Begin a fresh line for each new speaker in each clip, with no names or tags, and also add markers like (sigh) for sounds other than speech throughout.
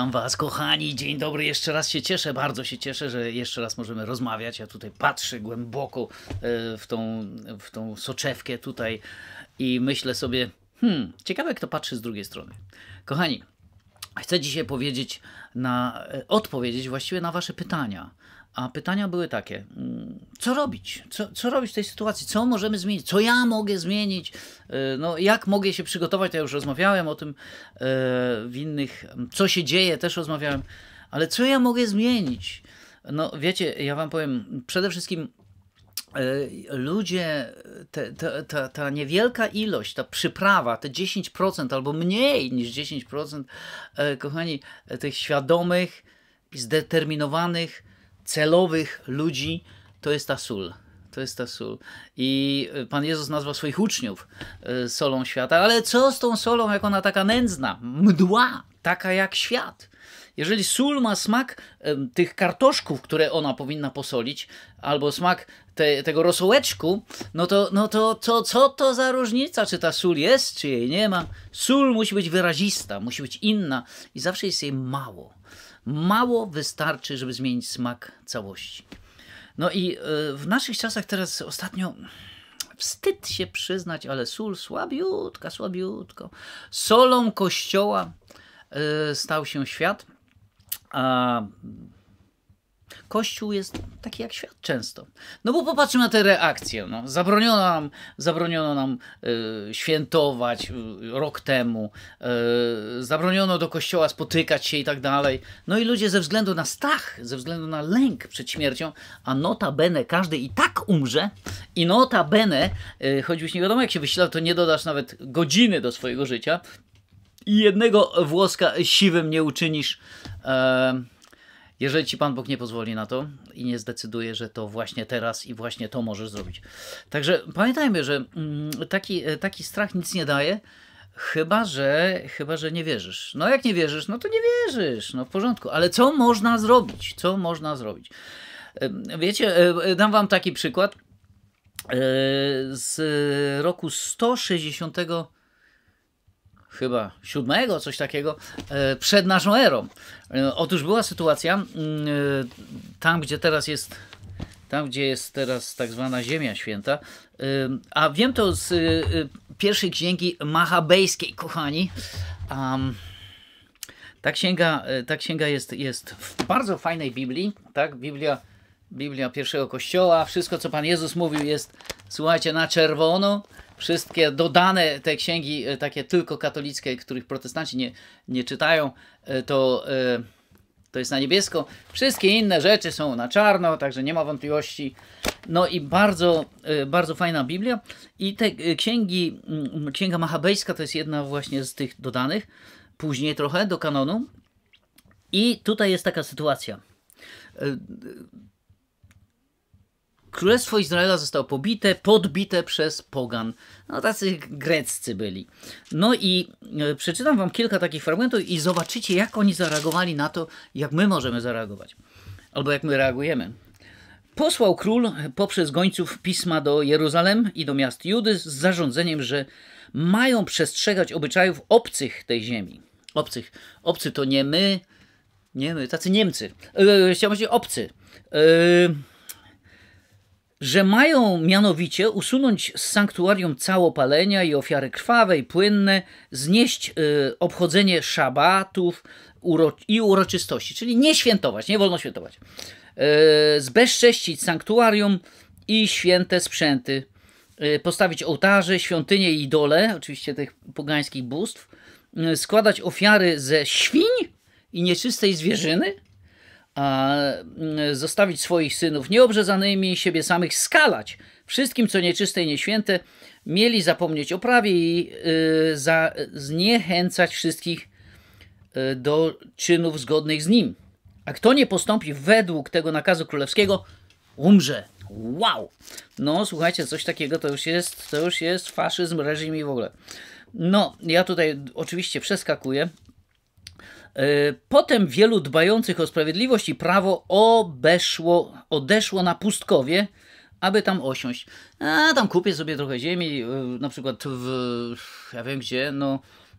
Witam Was, kochani. Dzień dobry. Jeszcze raz się cieszę, bardzo się cieszę, że jeszcze raz możemy rozmawiać. Ja tutaj patrzę głęboko e, w tą, w tą soczewkę tutaj i myślę sobie, hmm, ciekawe kto patrzy z drugiej strony. Kochani, chcę dzisiaj powiedzieć na, e, odpowiedzieć właściwie na Wasze pytania. A pytania były takie co robić? Co, co robić w tej sytuacji? Co możemy zmienić? Co ja mogę zmienić? Y, no, jak mogę się przygotować? To ja już rozmawiałem o tym y, w innych. Co się dzieje? Też rozmawiałem. Ale co ja mogę zmienić? No, wiecie, ja wam powiem, przede wszystkim y, ludzie, te, te, ta, ta niewielka ilość, ta przyprawa, te 10% albo mniej niż 10%, kochani, tych świadomych, zdeterminowanych, celowych ludzi, to jest ta sól. To jest ta sól. I y, Pan Jezus nazwał swoich uczniów y, solą świata, ale co z tą solą, jak ona taka nędzna, mdła, taka jak świat? Jeżeli sól ma smak tych kartoszków, które ona powinna posolić, albo smak te, tego rosołeczku, no to, no to, to co to za różnica, czy ta sól jest, czy jej nie ma? Sól musi być wyrazista, musi być inna i zawsze jest jej mało. Mało wystarczy, żeby zmienić smak całości. No i e, w naszych czasach teraz ostatnio wstyd się przyznać, ale sól słabiutko, słabiutko. Solą kościoła e, stał się świat. A Kościół jest taki jak świat często. No bo popatrzmy na te reakcje. No. Zabroniono nam, zabroniono nam y, świętować y, rok temu, y, zabroniono do kościoła spotykać się i tak dalej. No i ludzie ze względu na strach, ze względu na lęk przed śmiercią, a notabene każdy i tak umrze i notabene, y, choćbyś nie wiadomo jak się wyśla, to nie dodasz nawet godziny do swojego życia i jednego włoska siwym nie uczynisz. E, jeżeli ci Pan Bóg nie pozwoli na to i nie zdecyduje, że to właśnie teraz i właśnie to możesz zrobić. Także pamiętajmy, że mm, taki, e, taki strach nic nie daje, chyba że, chyba że nie wierzysz. No jak nie wierzysz, no to nie wierzysz, no w porządku. Ale co można zrobić? Co można zrobić? Wiecie, e, e, dam wam taki przykład z roku 160 chyba siódmego, coś takiego, e, przed naszą erą. E, otóż była sytuacja mm, e, tam, gdzie teraz jest tam gdzie jest teraz tak zwana Ziemia Święta. A wiem to z pierwszej księgi machabejskiej, kochani. ta księga, ta księga jest, jest w bardzo fajnej Biblii, tak? Biblia, Biblia pierwszego kościoła, wszystko co Pan Jezus mówił jest, słuchajcie, na czerwono, wszystkie dodane te księgi, e, takie tylko katolickie, których protestanci nie, nie czytają, e, to, e, to jest na niebiesko. Wszystkie inne rzeczy są na czarno, także nie ma wątpliwości. No i bardzo, bardzo fajna Biblia. I te księgi, mm, księga machabejska to jest jedna właśnie z tych dodanych, później trochę do kanonu. I tutaj jest taka sytuacja Królestwo Izraela zostało pobite, podbite przez pogan. No tacy greccy byli. No i e, przeczytam wam kilka takich fragmentów i zobaczycie, jak oni zareagowali na to, jak my możemy zareagować. Albo jak my reagujemy. Posłał król poprzez gońców pisma do Jeruzalem i do miast Judy z zarządzeniem, że mają przestrzegać obyczajów obcych tej ziemi. Obcych. Obcy to nie my, nie my, tacy Niemcy. Yy, chciałem powiedzieć obcy. Yy, że mają mianowicie usunąć z sanktuarium całopalenia i ofiary krwawe i płynne, znieść y, obchodzenie szabatów uro i uroczystości, czyli nie świętować, nie wolno świętować, y, zbezcześcić sanktuarium i święte sprzęty, y, postawić ołtarze, świątynie i idole, oczywiście tych pogańskich bóstw, y, składać ofiary ze świń i nieczystej zwierzyny, Mm, zostawić swoich synów nieobrzezanymi, siebie samych skalać wszystkim, co nieczyste i nieświęte, mieli zapomnieć o prawie i y, za, zniechęcać wszystkich y, do czynów zgodnych z nim. A kto nie postąpi według tego nakazu królewskiego, umrze. Wow! No, słuchajcie, coś takiego to już jest, to już jest faszyzm, reżim i w ogóle. No, ja tutaj oczywiście przeskakuję, E, potem wielu dbających o sprawiedliwość i prawo obeszło, odeszło na pustkowie, aby tam osiąść. A tam kupię sobie trochę ziemi, e, na przykład w, ja wiem gdzie, no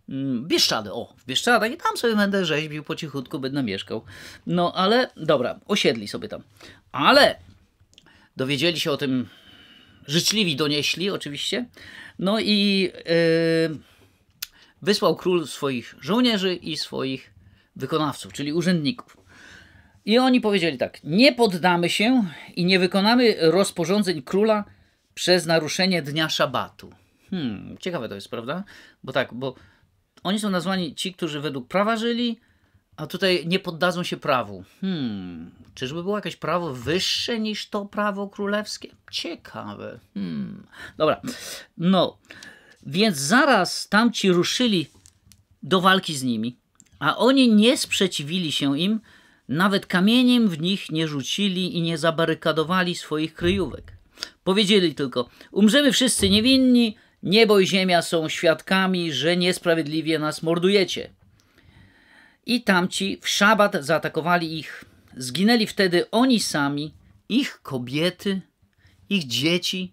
mm, Bieszczady, o, w Bieszczadach i tam sobie będę rzeźbił po cichutku, będę mieszkał. No ale, dobra, osiedli sobie tam. Ale dowiedzieli się o tym, życzliwi donieśli oczywiście, no i... Yy, wysłał król swoich żołnierzy i swoich wykonawców, czyli urzędników. I oni powiedzieli tak: Nie poddamy się i nie wykonamy rozporządzeń króla przez naruszenie dnia szabatu. Hmm, ciekawe to jest, prawda? Bo tak, bo oni są nazwani ci, którzy według prawa żyli, a tutaj nie poddadzą się prawu. Hmm, czyżby było jakieś prawo wyższe niż to prawo królewskie? Ciekawe. Hmm, dobra. No. Więc zaraz tamci ruszyli do walki z nimi, a oni nie sprzeciwili się im, nawet kamieniem w nich nie rzucili i nie zabarykadowali swoich kryjówek. Powiedzieli tylko: Umrzemy wszyscy niewinni, niebo i ziemia są świadkami, że niesprawiedliwie nas mordujecie. I tamci w szabat zaatakowali ich. Zginęli wtedy oni sami, ich kobiety, ich dzieci,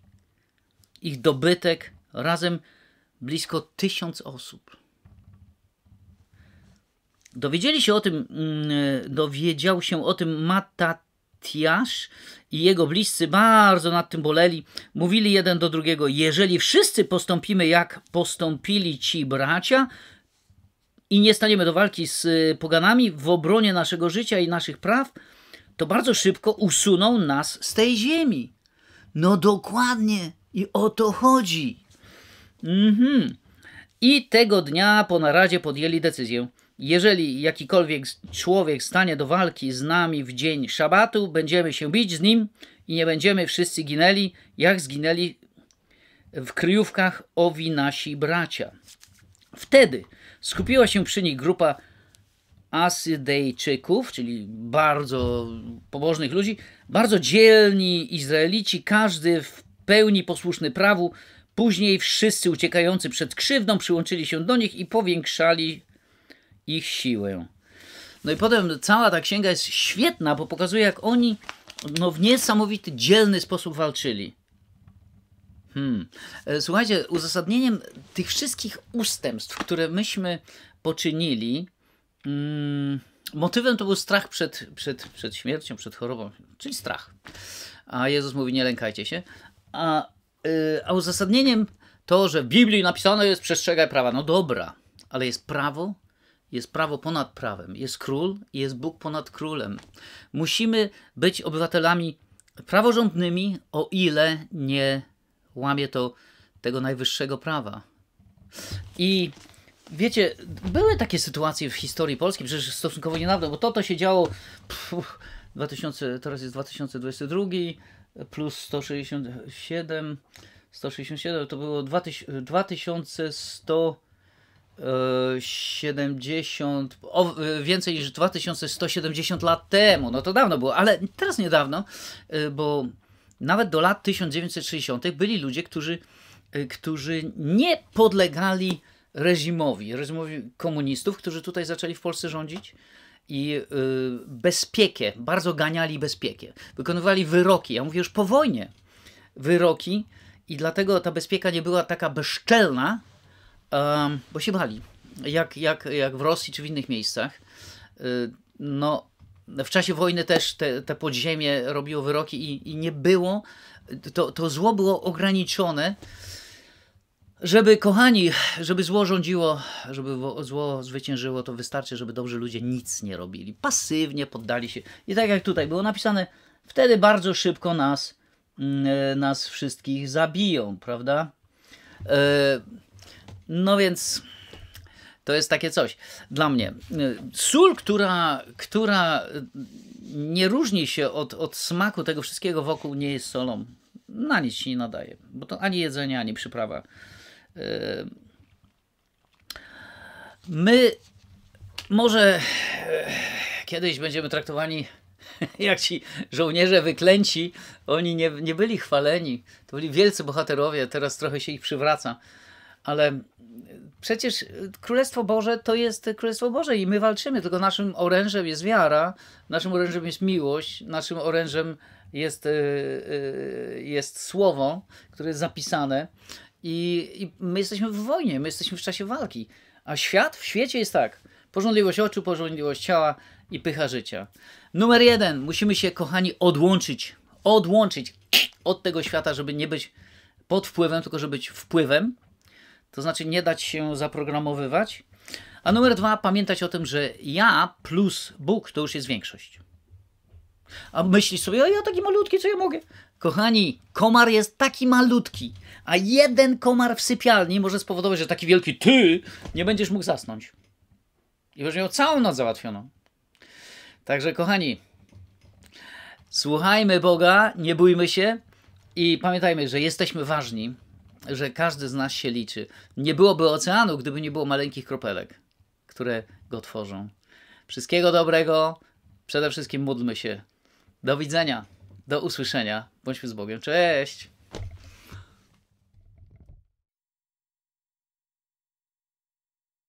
ich dobytek, razem blisko tysiąc osób. Dowiedzieli się o tym, mm, e, dowiedział się o tym Matatiasz i jego bliscy bardzo nad tym boleli. Mówili jeden do drugiego, jeżeli wszyscy postąpimy jak postąpili ci bracia i nie staniemy do walki z e, poganami w obronie naszego życia i naszych praw, to bardzo szybko usuną nas z tej ziemi. No dokładnie i o to chodzi. Mhm. I tego dnia po naradzie podjęli decyzję. Jeżeli jakikolwiek człowiek stanie do walki z nami w dzień szabatu, będziemy się bić z nim i nie będziemy wszyscy ginęli, jak zginęli w kryjówkach owi nasi bracia. Wtedy skupiła się przy nich grupa Asydejczyków, czyli bardzo pobożnych ludzi, bardzo dzielni Izraelici, każdy w pełni posłuszny prawu, Później wszyscy uciekający przed krzywdą przyłączyli się do nich i powiększali ich siłę. No i potem cała ta księga jest świetna, bo pokazuje, jak oni no, w niesamowity, dzielny sposób walczyli. Hmm. E, słuchajcie, uzasadnieniem tych wszystkich ustępstw, które myśmy poczynili, mm, motywem to był strach przed, przed, przed śmiercią, przed chorobą, czyli strach. A Jezus mówi: Nie lękajcie się. A Y, a uzasadnieniem to, że w Biblii napisane jest przestrzegaj prawa. No dobra, ale jest prawo, jest prawo ponad prawem, jest król i jest Bóg ponad królem. Musimy być obywatelami praworządnymi, o ile nie łamie to tego najwyższego prawa. I wiecie, były takie sytuacje w historii polskiej, przecież stosunkowo niedawno, bo to to się działo pff, 2000, teraz jest 2022 plus 167, 167 to było 2000, o, więcej niż 2170 lat temu. No to dawno było, ale teraz niedawno, y, bo nawet do lat 1960 byli ludzie, którzy, y, którzy nie podlegali reżimowi, reżimowi komunistów, którzy tutaj zaczęli w Polsce rządzić i y, bezpiekie, bardzo ganiali bezpiekie. Wykonywali wyroki, ja mówię już po wojnie, wyroki i dlatego ta bezpieka nie była taka bezczelna, bo się bali, jak, jak, jak w Rosji czy w innych miejscach. Y, no, w czasie wojny też te, te podziemie robiło wyroki i, i nie było, to, to zło było ograniczone, żeby, kochani, żeby zło rządziło, żeby zło zwyciężyło, to wystarczy, żeby dobrzy ludzie nic nie robili. Pasywnie poddali się. I tak jak tutaj było napisane, wtedy bardzo szybko nas, mm, e, nas wszystkich zabiją, prawda? E, no więc to jest takie coś dla mnie. E, sól, która, która nie różni się od, od smaku tego wszystkiego wokół, nie jest solą. Na nic się nie nadaje, bo to ani jedzenie, ani przyprawa. My może e, kiedyś będziemy traktowani (laughs) jak ci żołnierze wyklęci, oni nie, nie byli chwaleni. To byli wielcy bohaterowie, teraz trochę się ich przywraca. Ale przecież e, Królestwo Boże to jest Królestwo Boże i my walczymy, tylko naszym orężem jest wiara, naszym orężem jest miłość, naszym orężem jest, e, jest słowo, które jest zapisane. I, I, my jesteśmy w wojnie, my jesteśmy w czasie walki. A świat w świecie jest tak. Pożądliwość oczu, pożądliwość ciała i pycha życia. Numer jeden. Musimy się, kochani, odłączyć. Odłączyć od tego świata, żeby nie być pod wpływem, tylko żeby być wpływem. To znaczy nie dać się zaprogramowywać. A numer dwa, pamiętać o tym, że ja plus Bóg to już jest większość. A myślisz sobie, o ja taki malutki, co ja mogę? Kochani, komar jest taki malutki, a jeden komar w sypialni może spowodować, że taki wielki ty nie będziesz mógł zasnąć. I właśnie miał całą noc załatwioną. Także, kochani, słuchajmy Boga, nie bójmy się i pamiętajmy, że jesteśmy ważni, że każdy z nas się liczy. Nie byłoby oceanu, gdyby nie było maleńkich kropelek, które go tworzą. Wszystkiego dobrego. Przede wszystkim módlmy się do widzenia, do usłyszenia. Bądźmy z Bogiem. Cześć!